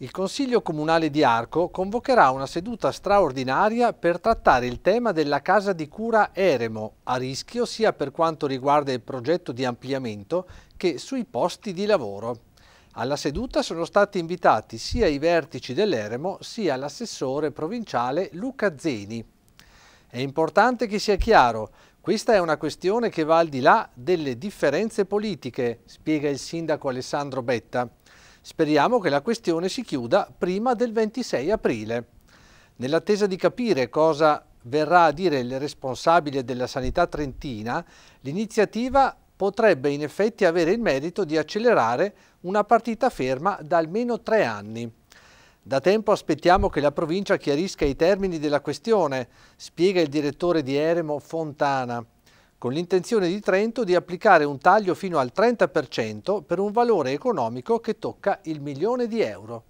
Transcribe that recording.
il Consiglio Comunale di Arco convocherà una seduta straordinaria per trattare il tema della casa di cura Eremo, a rischio sia per quanto riguarda il progetto di ampliamento che sui posti di lavoro. Alla seduta sono stati invitati sia i vertici dell'Eremo sia l'assessore provinciale Luca Zeni. È importante che sia chiaro, questa è una questione che va al di là delle differenze politiche, spiega il sindaco Alessandro Betta. Speriamo che la questione si chiuda prima del 26 aprile. Nell'attesa di capire cosa verrà a dire il responsabile della sanità trentina, l'iniziativa potrebbe in effetti avere il merito di accelerare una partita ferma da almeno tre anni. Da tempo aspettiamo che la provincia chiarisca i termini della questione, spiega il direttore di Eremo Fontana con l'intenzione di Trento di applicare un taglio fino al 30% per un valore economico che tocca il milione di euro.